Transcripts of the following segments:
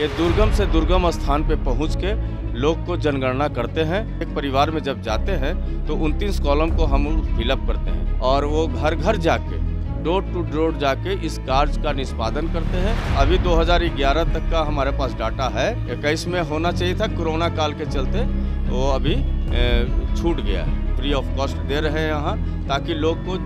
ये दुर्गम से दुर्गम स्थान पे पहुँच के लोग को जनगणना करते हैं एक परिवार में जब जाते हैं तो उनतीस कॉलम को हम फिलअप करते हैं और वो घर घर जाके डोर टू डोर जाके इस कार्य का निष्पादन करते हैं अभी 2011 तक का हमारे पास डाटा है इक्कीस में होना चाहिए था कोरोना काल के चलते वो अभी छूट गया है फ्री ऑफ कॉस्ट दे रहे हैं यहाँ ताकि लोग को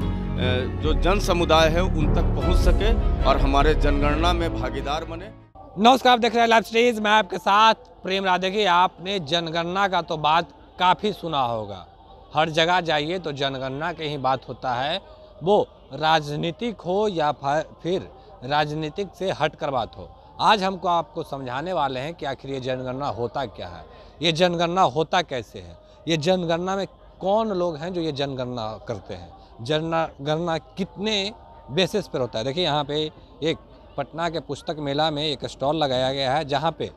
जो जन समुदाय है उन तक पहुँच सके और हमारे जनगणना में भागीदार बने नमस्कार आप देख रहे हैं लाइव स्टेज मैं आपके साथ प्रेम राधे की आपने जनगणना का तो बात काफ़ी सुना होगा हर जगह जाइए तो जनगणना के ही बात होता है वो राजनीतिक हो या फिर राजनीतिक से हट कर बात हो आज हमको आपको समझाने वाले हैं कि आखिर ये जनगणना होता क्या है ये जनगणना होता कैसे है ये जनगणना में कौन लोग हैं जो ये जनगणना करते हैं जनगणना कितने बेसिस पर होता है देखिए यहाँ पे एक पटना के पुस्तक मेला में एक स्टॉल लगाया गया है जहाँ पे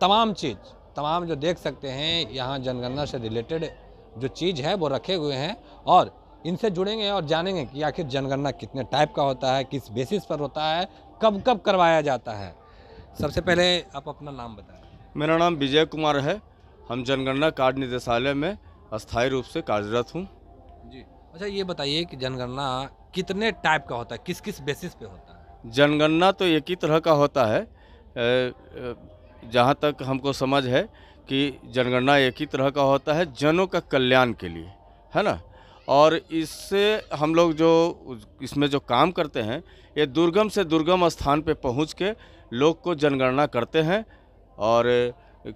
तमाम चीज़ तमाम जो देख सकते हैं यहाँ जनगणना से रिलेटेड जो चीज़ है वो रखे हुए हैं और इनसे जुड़ेंगे और जानेंगे कि आखिर जनगणना कितने टाइप का होता है किस बेसिस पर होता है कब कब करवाया जाता है सबसे पहले आप अपना नाम बताएं मेरा नाम विजय कुमार है हम जनगणना कार्य निदेशालय में अस्थायी रूप से कार्यरत हूँ जी अच्छा ये बताइए कि जनगणना कितने टाइप का होता है किस किस बेसिस पे होता है जनगणना तो एक ही तरह का होता है जहाँ तक हमको समझ है कि जनगणना एक ही तरह का होता है जनों का कल्याण के लिए है ना और इससे हम लोग जो इसमें जो काम करते हैं ये दुर्गम से दुर्गम स्थान पे पहुँच के लोग को जनगणना करते हैं और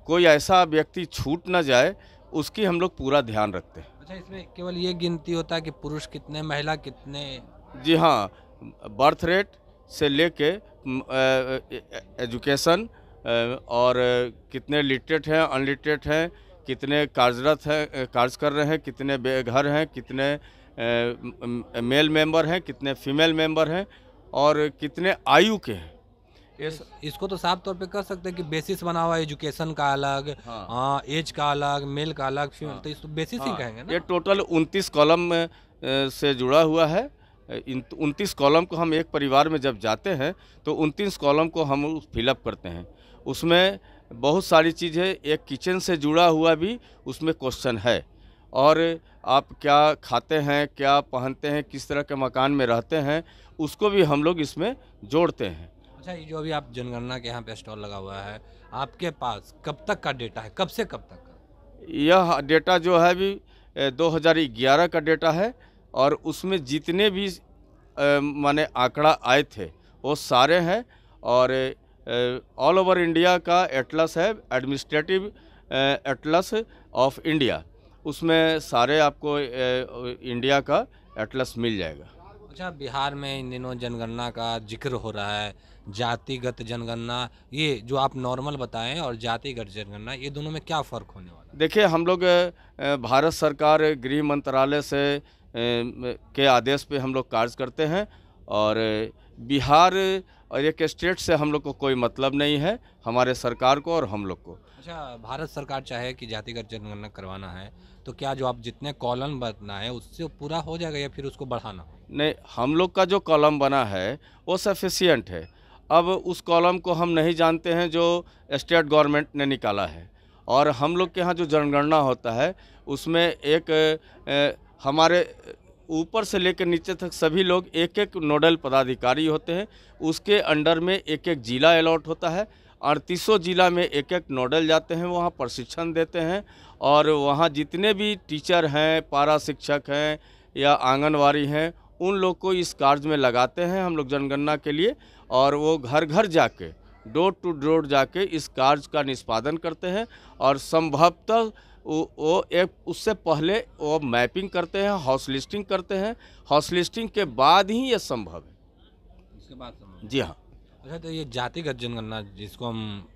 कोई ऐसा व्यक्ति छूट ना जाए उसकी हम लोग पूरा ध्यान रखते हैं अच्छा इसमें केवल ये गिनती होता है कि पुरुष कितने महिला कितने जी हाँ बर्थ रेट से लेके एजुकेशन और कितने लिटरेट हैं अनलिटरेट हैं कितने कार्यरत हैं कार्य कर रहे हैं कितने बेघर हैं कितने मेल मेंबर हैं कितने फीमेल मेंबर हैं और कितने आयु के हैं इस, इसको तो साफ तौर पे कह सकते हैं कि बेसिस बना हुआ एजुकेशन का अलग हाँ, एज हाँ, का अलग मेल का अलग फीमेल हाँ, तो इसको तो बेसिस हाँ, ही कहेंगे ना ये टोटल उनतीस कॉलम से जुड़ा हुआ है उनतीस कॉलम को हम एक परिवार में जब जाते हैं तो उनतीस कॉलम को हम फिलअप करते हैं उसमें बहुत सारी चीज़ें एक किचन से जुड़ा हुआ भी उसमें क्वेश्चन है और आप क्या खाते हैं क्या पहनते हैं किस तरह के मकान में रहते हैं उसको भी हम लोग इसमें जोड़ते हैं अच्छा ये जो अभी आप जनगणना के यहाँ पे स्टॉल लगा हुआ है आपके पास कब तक का डेटा है कब से कब तक का यह डेटा जो है अभी 2011 का डेटा है और उसमें जितने भी माने आंकड़ा आए थे वो सारे हैं और ऑल ओवर इंडिया का एटलस है एडमिनिस्ट्रेटिव एटलस ऑफ इंडिया उसमें सारे आपको इंडिया का एटलस मिल जाएगा अच्छा बिहार में इन दिनों जनगणना का जिक्र हो रहा है जातिगत जनगणना ये जो आप नॉर्मल बताएं और जातिगत जनगणना ये दोनों में क्या फ़र्क होने वाला है देखिए हम लोग भारत सरकार गृह मंत्रालय से के आदेश पे हम लोग कार्य करते हैं और बिहार और एक स्टेट से हम लोग को कोई मतलब नहीं है हमारे सरकार को और हम लोग को अच्छा भारत सरकार चाहे कि जातिगत जनगणना करवाना है तो क्या जो आप जितने कॉलम बनाए है उससे पूरा हो जाएगा या फिर उसको बढ़ाना नहीं हम लोग का जो कॉलम बना है वो सफिशियंट है अब उस कॉलम को हम नहीं जानते हैं जो स्टेट गवर्नमेंट ने निकाला है और हम लोग के यहाँ जो जनगणना होता है उसमें एक हमारे ऊपर से लेकर नीचे तक सभी लोग एक एक नोडल पदाधिकारी होते हैं उसके अंडर में एक एक जिला अलॉट होता है अड़तीसों जिला में एक एक नोडल जाते हैं वहाँ प्रशिक्षण देते हैं और वहाँ जितने भी टीचर हैं पारा शिक्षक हैं या आंगनवाड़ी हैं उन लोग को इस कार्य में लगाते हैं हम लोग जनगणना के लिए और वो घर घर जाके डोर टू डोर जाके इस कार्य का निष्पादन करते हैं और संभवतः वो एक उससे पहले वो मैपिंग करते हैं हाउस लिस्टिंग करते हैं हाउस लिस्टिंग के बाद ही ये संभव है इसके बाद जी हाँ अच्छा तो ये जातिगत जनगणना जिसको हम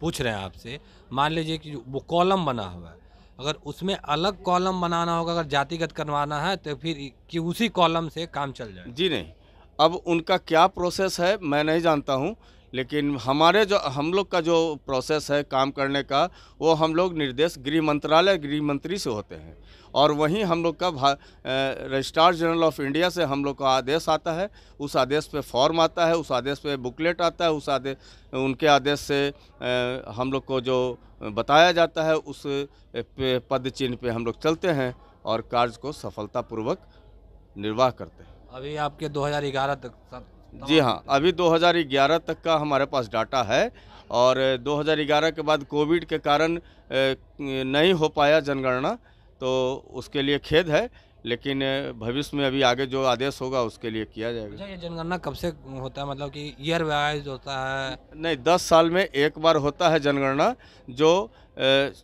पूछ रहे हैं आपसे मान लीजिए कि वो कॉलम बना हुआ है अगर उसमें अलग कॉलम बनाना होगा अगर जातिगत करवाना है तो फिर कि उसी कॉलम से काम चल जाए जी नहीं अब उनका क्या प्रोसेस है मैं नहीं जानता हूँ लेकिन हमारे जो हम लोग का जो प्रोसेस है काम करने का वो हम लोग निर्देश गृह मंत्रालय गृह मंत्री से होते हैं और वहीं हम लोग का रजिस्ट्रार जनरल ऑफ इंडिया से हम लोग का आदेश आता है उस आदेश पे फॉर्म आता है उस आदेश पे बुकलेट आता है उस आदेश उनके आदेश से हम लोग को जो बताया जाता है उस पद चिन्ह पर हम लोग चलते हैं और कार्य को सफलतापूर्वक निर्वाह करते हैं अभी आपके 2011 तक जी हाँ अभी 2011 तक का हमारे पास डाटा है और 2011 के बाद कोविड के कारण नहीं हो पाया जनगणना तो उसके लिए खेद है लेकिन भविष्य में अभी आगे जो आदेश होगा उसके लिए किया जाएगा अच्छा, ये जनगणना कब से होता है मतलब कि ईयर वाइज होता है नहीं दस साल में एक बार होता है जनगणना जो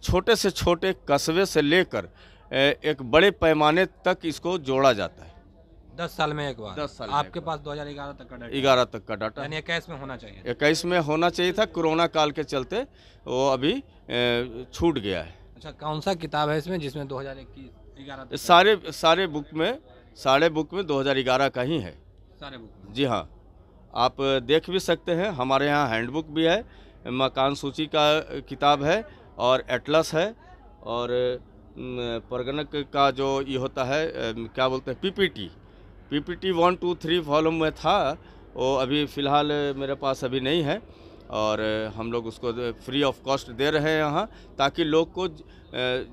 छोटे से छोटे कस्बे से लेकर एक बड़े पैमाने तक इसको जोड़ा जाता है दस साल में एक बार दस साल आपके पास 2011 तक का डाटा ग्यारह तक का डाटा यानी इक्कीस में होना चाहिए इक्कीस में होना चाहिए था कोरोना काल के चलते वो अभी छूट गया है अच्छा कौन सा किताब है इसमें जिसमें दो हज़ार सारे सारे बुक में सारे बुक में 2011 का ही है सारे बुक जी हाँ आप देख भी सकते हैं हमारे यहाँ हैंडबुक भी है मकान सूची का किताब है और एटलस है और परगणक का जो ये होता है क्या बोलते हैं PPT PPT one two three volume में था वो अभी फ़िलहाल मेरे पास अभी नहीं है और हम लोग उसको फ्री ऑफ कॉस्ट दे रहे हैं यहाँ ताकि लोग को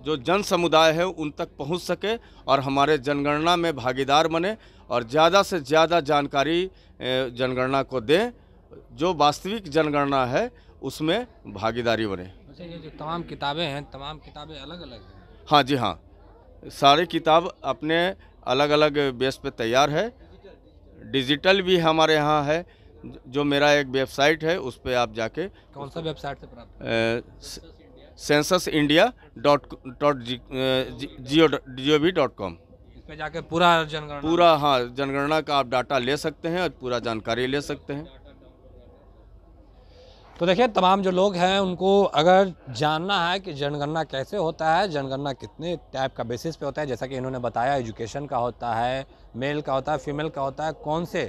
जो जन समुदाय है उन तक पहुँच सके और हमारे जनगणना में भागीदार बने और ज़्यादा से ज़्यादा जानकारी जनगणना को दें जो वास्तविक जनगणना है उसमें भागीदारी बने अच्छा, ये जो तमाम किताबें हैं तमाम किताबें अलग अलग हैं हाँ जी हाँ सारी किताब अपने अलग अलग बेस पे तैयार है डिजिटल भी हमारे यहाँ है जो मेरा एक वेबसाइट है उस पर आप जाके कौन सा वेबसाइट से प्राप्त census India dot dot geo G O V dot com जाके पूरा जनगणना पूरा हाँ जनगणना का आप डाटा ले सकते हैं और पूरा जानकारी ले सकते हैं तो देखिए तमाम जो लोग हैं उनको अगर जानना है कि जनगणना कैसे होता है जनगणना कितने टाइप का बेसिस पे होता है जैसा कि इन्होंने बताया एजुकेशन का होता है मेल का होता है फीमेल का होता है कौन से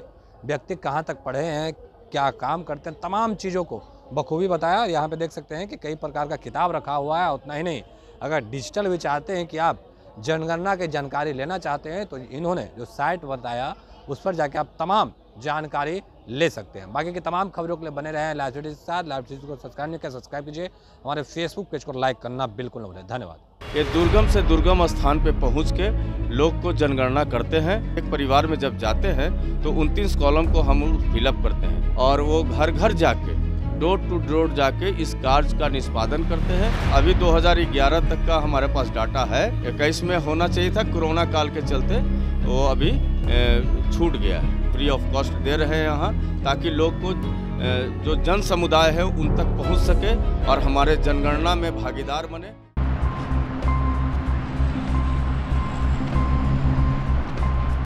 व्यक्ति कहाँ तक पढ़े हैं क्या काम करते हैं तमाम चीज़ों को बखूबी बताया और यहाँ पर देख सकते हैं कि कई प्रकार का किताब रखा हुआ है उतना ही नहीं अगर डिजिटल भी चाहते हैं कि आप जनगणना की जानकारी लेना चाहते हैं तो इन्होंने जो साइट बताया उस पर जाके आप तमाम जानकारी ले सकते हैं बाकी की तमाम खबरों के लिए बने रहें लाइव के साथ लाइव को सब्सक्राइब नहीं कर सब्सक्राइब कीजिए हमारे फेसबुक पेज को लाइक करना बिल्कुल न भूलें धन्यवाद ये दुर्गम से दुर्गम स्थान पर पहुँच के लोग को जनगणना करते हैं एक परिवार में जब जाते हैं तो उनतीस कॉलम को हम फिलअप करते हैं और वो घर घर जाके डोर टू डोर जाके इस कार्य का निष्पादन करते हैं अभी 2011 तक का हमारे पास डाटा है इक्कीस में होना चाहिए था कोरोना काल के चलते वो अभी छूट गया है फ्री ऑफ कॉस्ट दे रहे हैं यहाँ ताकि लोग को जो जन समुदाय है उन तक पहुँच सके और हमारे जनगणना में भागीदार बने